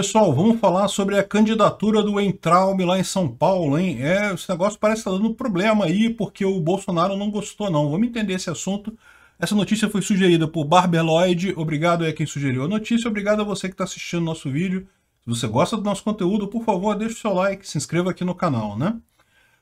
Pessoal, vamos falar sobre a candidatura do Entraube lá em São Paulo, hein? É, esse negócio parece estar tá dando problema aí, porque o Bolsonaro não gostou, não. Vamos entender esse assunto. Essa notícia foi sugerida por Barber Lloyd. Obrigado a quem sugeriu a notícia. Obrigado a você que está assistindo nosso vídeo. Se você gosta do nosso conteúdo, por favor, deixe o seu like, se inscreva aqui no canal, né?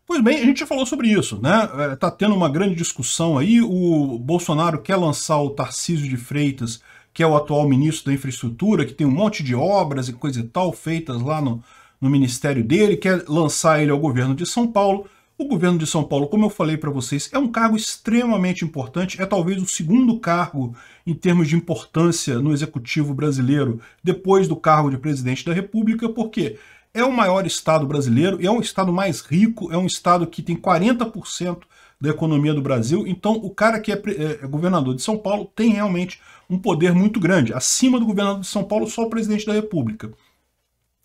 Pois bem, a gente já falou sobre isso, né? É, tá tendo uma grande discussão aí. O Bolsonaro quer lançar o Tarcísio de Freitas que é o atual ministro da Infraestrutura, que tem um monte de obras e coisa e tal feitas lá no, no ministério dele, quer lançar ele ao governo de São Paulo. O governo de São Paulo, como eu falei para vocês, é um cargo extremamente importante, é talvez o segundo cargo em termos de importância no executivo brasileiro, depois do cargo de presidente da República, porque é o maior estado brasileiro, é um estado mais rico, é um estado que tem 40% da economia do Brasil. Então, o cara que é, é, é, governador de São Paulo tem realmente um poder muito grande. Acima do governador de São Paulo, só o presidente da República.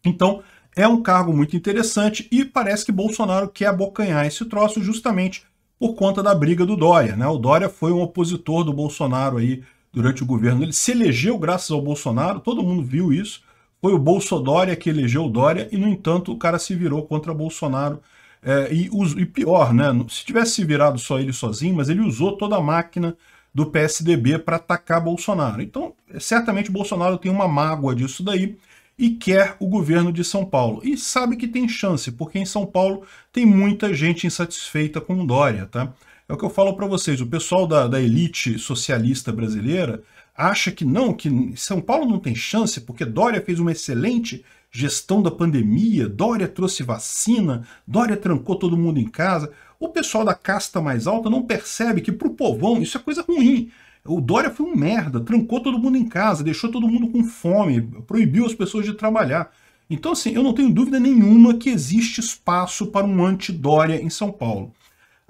Então, é um cargo muito interessante e parece que Bolsonaro quer abocanhar esse troço justamente por conta da briga do Dória. Né? O Dória foi um opositor do Bolsonaro aí durante o governo. Ele se elegeu graças ao Bolsonaro, todo mundo viu isso. Foi o Bolsonaro que elegeu o Dória e, no entanto, o cara se virou contra Bolsonaro. É, e, e, pior, né? se tivesse se virado só ele sozinho, mas ele usou toda a máquina do PSDB para atacar Bolsonaro. Então, certamente Bolsonaro tem uma mágoa disso daí e quer o governo de São Paulo. E sabe que tem chance, porque em São Paulo tem muita gente insatisfeita com o Dória, tá? É o que eu falo para vocês, o pessoal da, da elite socialista brasileira acha que não, que São Paulo não tem chance, porque Dória fez uma excelente gestão da pandemia, Dória trouxe vacina, Dória trancou todo mundo em casa. O pessoal da casta mais alta não percebe que para o povão isso é coisa ruim. O Dória foi um merda, trancou todo mundo em casa, deixou todo mundo com fome, proibiu as pessoas de trabalhar. Então, assim, eu não tenho dúvida nenhuma que existe espaço para um anti-Dória em São Paulo.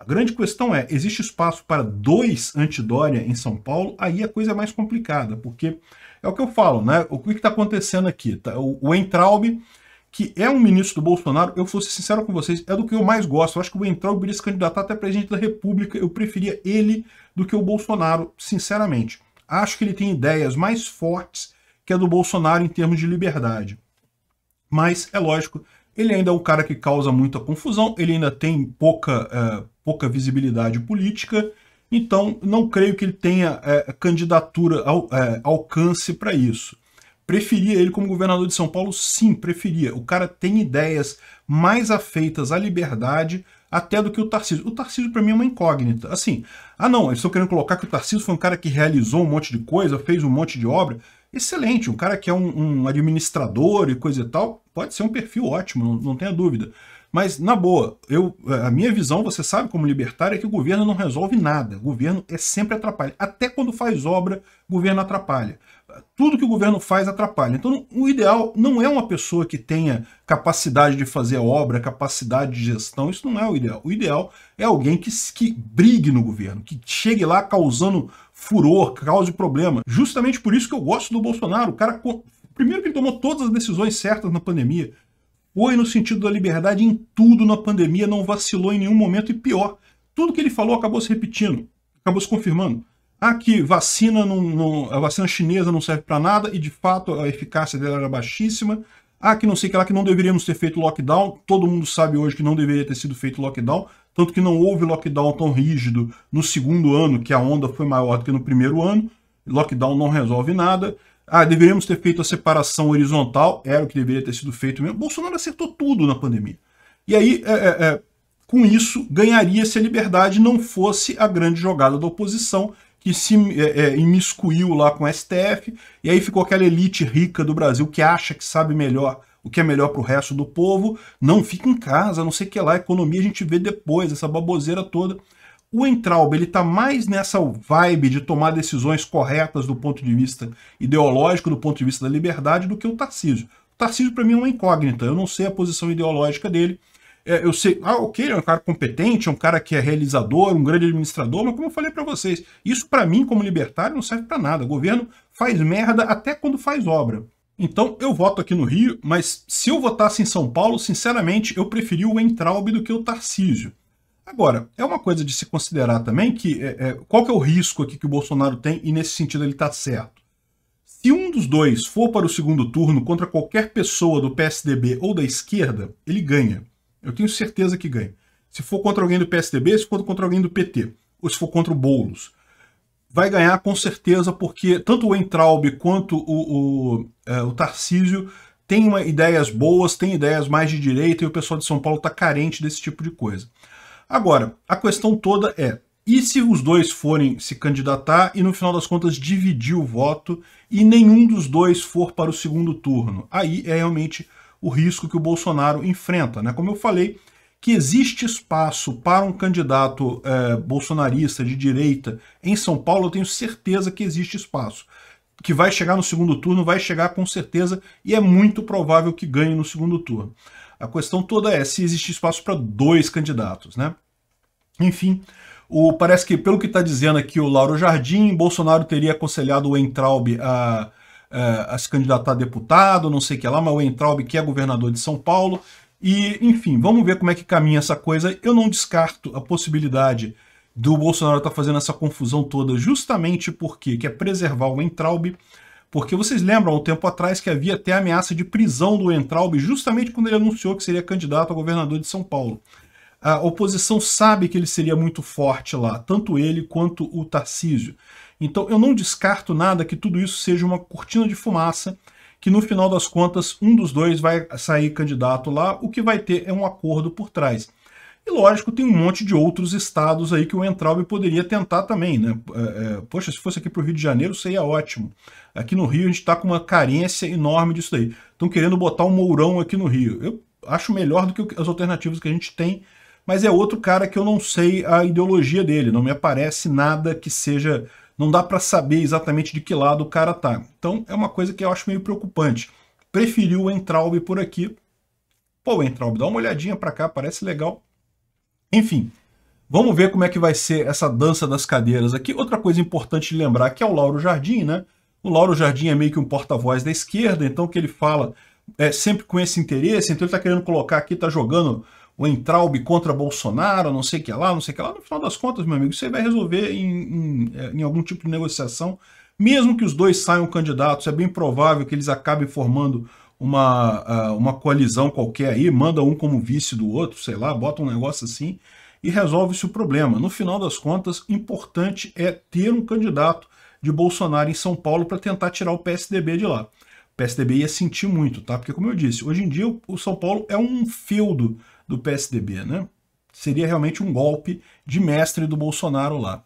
A grande questão é, existe espaço para dois antidória em São Paulo? Aí a coisa é mais complicada, porque é o que eu falo, né? O que está acontecendo aqui? Tá? O, o que é um ministro do Bolsonaro, eu fosse sincero com vocês, é do que eu mais gosto. Eu acho que o Entraub deveria se candidatar até presidente da República. Eu preferia ele do que o Bolsonaro, sinceramente. Acho que ele tem ideias mais fortes que a do Bolsonaro em termos de liberdade. Mas, é lógico, ele ainda é um cara que causa muita confusão, ele ainda tem pouca, uh, pouca visibilidade política, então não creio que ele tenha é, candidatura, é, alcance para isso. Preferia ele como governador de São Paulo? Sim, preferia. O cara tem ideias mais afeitas à liberdade até do que o Tarcísio. O Tarcísio para mim é uma incógnita. Assim, ah não, eles estão querendo colocar que o Tarcísio foi um cara que realizou um monte de coisa, fez um monte de obra. Excelente, um cara que é um, um administrador e coisa e tal, pode ser um perfil ótimo, não, não tenha dúvida. Mas, na boa, eu, a minha visão, você sabe como libertário, é que o governo não resolve nada. O governo é sempre atrapalha. Até quando faz obra, o governo atrapalha. Tudo que o governo faz atrapalha. Então, o ideal não é uma pessoa que tenha capacidade de fazer obra, capacidade de gestão. Isso não é o ideal. O ideal é alguém que, que brigue no governo, que chegue lá causando furor, cause problema. Justamente por isso que eu gosto do Bolsonaro. O cara, primeiro que ele tomou todas as decisões certas na pandemia foi no sentido da liberdade em tudo na pandemia, não vacilou em nenhum momento e pior, tudo que ele falou acabou se repetindo, acabou se confirmando. Ah, que vacina não, não a vacina chinesa não serve para nada e de fato a eficácia dela era baixíssima. Ah, que não sei que lá que não deveríamos ter feito lockdown. Todo mundo sabe hoje que não deveria ter sido feito lockdown, tanto que não houve lockdown tão rígido no segundo ano, que a onda foi maior do que no primeiro ano. Lockdown não resolve nada. Ah, deveríamos ter feito a separação horizontal, era o que deveria ter sido feito mesmo. Bolsonaro acertou tudo na pandemia. E aí, é, é, é com isso, ganharia-se a liberdade, não fosse a grande jogada da oposição, que se é, é imiscuiu lá com o STF, e aí ficou aquela elite rica do Brasil que acha que sabe melhor o que é melhor para o resto do povo, não fica em casa, não sei o que é lá, economia a gente vê depois, essa baboseira toda. O Entraub ele está mais nessa vibe de tomar decisões corretas do ponto de vista ideológico, do ponto de vista da liberdade, do que o Tarcísio. O Tarcísio, para mim, é uma incógnita. Eu não sei a posição ideológica dele. É, eu sei, ah, ok, ele é um cara competente, é um cara que é realizador, um grande administrador, mas como eu falei para vocês, isso para mim, como libertário, não serve para nada. O governo faz merda até quando faz obra. Então eu voto aqui no Rio, mas se eu votasse em São Paulo, sinceramente, eu preferiria o Entraub do que o Tarcísio. Agora, é uma coisa de se considerar também que é, é, qual que é o risco aqui que o Bolsonaro tem e nesse sentido ele está certo. Se um dos dois for para o segundo turno contra qualquer pessoa do PSDB ou da esquerda, ele ganha. Eu tenho certeza que ganha. Se for contra alguém do PSDB, se for contra alguém do PT, ou se for contra o Boulos, vai ganhar com certeza porque tanto o Entraub quanto o, o, é, o Tarcísio têm ideias boas, têm ideias mais de direita e o pessoal de São Paulo está carente desse tipo de coisa. Agora, a questão toda é, e se os dois forem se candidatar e no final das contas dividir o voto e nenhum dos dois for para o segundo turno? Aí é realmente o risco que o Bolsonaro enfrenta. Né? Como eu falei, que existe espaço para um candidato eh, bolsonarista de direita em São Paulo, eu tenho certeza que existe espaço. Que vai chegar no segundo turno, vai chegar com certeza, e é muito provável que ganhe no segundo turno. A questão toda é se existe espaço para dois candidatos, né? Enfim, o, parece que, pelo que está dizendo aqui o Lauro Jardim, Bolsonaro teria aconselhado o Entraub a, a, a, se candidatar a deputado, não sei o que lá, mas o Entraub que é governador de São Paulo. E, enfim, vamos ver como é que caminha essa coisa. Eu não descarto a possibilidade do Bolsonaro estar tá fazendo essa confusão toda justamente porque quer preservar o Entraub porque vocês lembram, há um tempo atrás, que havia até a ameaça de prisão do Entraub, justamente quando ele anunciou que seria candidato a governador de São Paulo. A oposição sabe que ele seria muito forte lá, tanto ele quanto o Tarcísio. Então eu não descarto nada que tudo isso seja uma cortina de fumaça, que no final das contas um dos dois vai sair candidato lá, o que vai ter é um acordo por trás. E lógico, tem um monte de outros estados aí que o Entraube poderia tentar também, né? É, é, poxa, se fosse aqui para o Rio de Janeiro, seria ótimo. Aqui no Rio a gente está com uma carência enorme disso daí. Estão querendo botar um Mourão aqui no Rio. Eu acho melhor do que as alternativas que a gente tem, mas é outro cara que eu não sei a ideologia dele. Não me aparece nada que seja... Não dá para saber exatamente de que lado o cara tá. Então é uma coisa que eu acho meio preocupante. Preferiu o Entraube por aqui. Pô, Entraube, dá uma olhadinha para cá, parece legal enfim, vamos ver como é que vai ser essa dança das cadeiras aqui. Outra coisa importante de lembrar que é o Lauro Jardim, né? O Lauro Jardim é meio que um porta-voz da esquerda, então o que ele fala é sempre com esse interesse, então ele está querendo colocar aqui, está jogando o Entraube contra Bolsonaro, não sei o que lá, não sei o que lá. No final das contas, meu amigo, você vai resolver em, em, é, em algum tipo de negociação, mesmo que os dois saiam candidatos, é bem provável que eles acabem formando uma, ah, uma coalizão qualquer aí, manda um como vice do outro, sei lá, bota um negócio assim e resolve-se o problema. No final das contas, importante é ter um candidato de Bolsonaro em São Paulo para tentar tirar o PSDB de lá. O PSDB ia sentir muito, tá? Porque, como eu disse, hoje em dia o São Paulo é um feudo do PSDB, né? Seria realmente um golpe de mestre do Bolsonaro lá.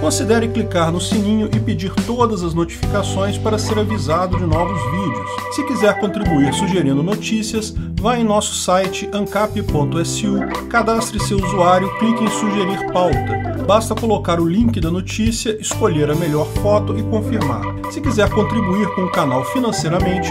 considere clicar no sininho e pedir todas as notificações para ser avisado de novos vídeos. Se quiser contribuir sugerindo notícias, vá em nosso site ancap.su, cadastre seu usuário, clique em sugerir pauta. Basta colocar o link da notícia, escolher a melhor foto e confirmar. Se quiser contribuir com o canal financeiramente,